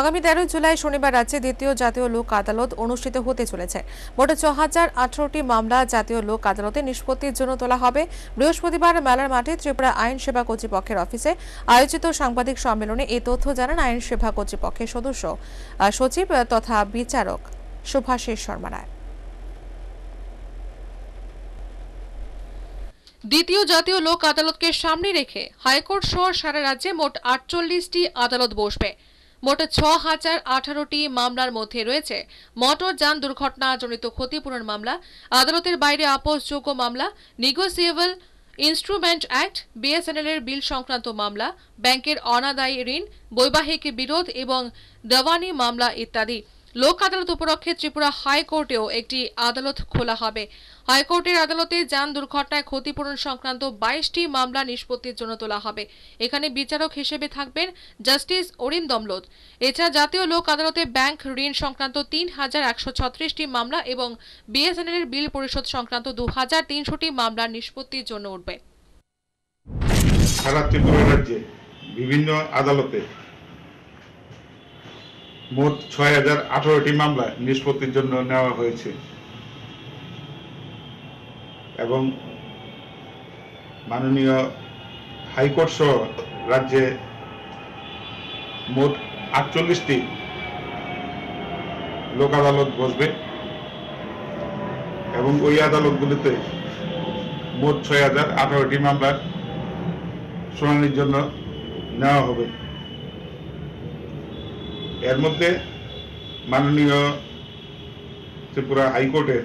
আগামী তেরোই জুলাই শনিবার রাজ্যে দ্বিতীয় জাতীয় লোক আদালত অনুষ্ঠিত হতে চলেছে মোট ছ হাজার আঠারোটি মামলা জাতীয় লোক আদালতে নিষ্পত্তির জন্য তোলা হবে বৃহস্পতিবার মেলার মাঠে ত্রিপুরা আইন সেবা কর্তৃপক্ষের অফিসে আয়োজিত সাংবাদিক সম্মেলনে এই তথ্য জানান আইন সেবা কর্তৃপক্ষের সদস্য সচিব তথা বিচারক শুভাশিস শর্মা রায় দ্বিতীয় জাতীয় লোক আদালতকে সামনে রেখে হাইকোর্ট সহ সারা রাজ্যে মোট আটচল্লিশটি আদালত বসবে মোট ছ হাজার আঠারোটি মামলার মধ্যে রয়েছে মোটর যান দুর্ঘটনাজনিত ক্ষতিপূরণ মামলা আদালতের বাইরে আপোষযোগ্য মামলা নিগোসিয়েবল ইনস্ট্রুমেন্ট অ্যাক্ট বিএসএনএল এর বিল সংক্রান্ত মামলা ব্যাংকের অনাদায়ী ঋণ বৈবাহিক বিরোধ এবং দেওয়ানি মামলা ইত্যাদি লোক আদালত উপলক্ষে ত্রিপুরা হাইকোর্টেও একটি আদালত খোলা হবে হাইকোর্টের আদালতে যান দুর্ঘটনায় ক্ষতিপূরণ সংক্রান্ত বাইশটি মামলা নিষ্পত্তির জন্য তোলা হবে এখানে বিচারক হিসেবে থাকবেন জাস্টিস অরিন এছাড়া জাতীয় লোক আদালতে ব্যাংক ঋণ সংক্রান্ত তিন হাজার একশো ছত্রিশটি মামলা এবং বিএসএনএল এর বিল পরিশোধ সংক্রান্ত দু হাজার তিনশোটি মামলা নিষ্পত্তির জন্য উঠবে সারা ত্রিপুরা রাজ্যে বিভিন্ন আদালতে মোট ছয় হাজার আঠারোটি মামলা নিষ্পত্তির জন্য নেওয়া হয়েছে এবং মাননীয় হাইকোর্ট সহ রাজ্যে মোট আটচল্লিশটি লোক আদালত বসবে এবং ওই আদালতগুলিতে মোট ছয় হাজার আঠারোটি মামলার শুনানির জন্য নেওয়া হবে এর মধ্যে মাননীয় ত্রিপুরা হাইকোর্টের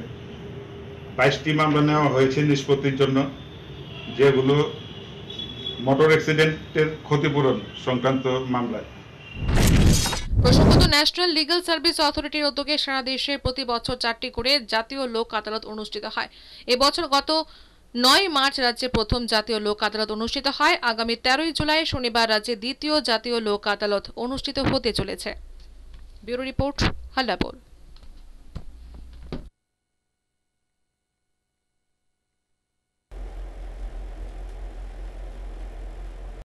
বাইশটি মামলা নেওয়া হয়েছে নিষ্পত্তির জন্য যেগুলো মোটর অ্যাক্সিডেন্টের ক্ষতিপূরণ সংক্রান্ত মামলায় প্রসঙ্গত ন্যাশনাল লিগাল সার্ভিস অথরিটির উদ্যোগে সারা দেশে প্রতি বছর চারটি করে জাতীয় লোক আদালত অনুষ্ঠিত হয় এবছর গত নয় মার্চ রাজ্যে প্রথম জাতীয় লোক আদালত অনুষ্ঠিত হয় আগামী তেরোই জুলাই শনিবার রাজ্যে দ্বিতীয় জাতীয় লোক আদালত অনুষ্ঠিত হতে চলেছে ব্যুরো রিপোর্ট হাল্লাবোল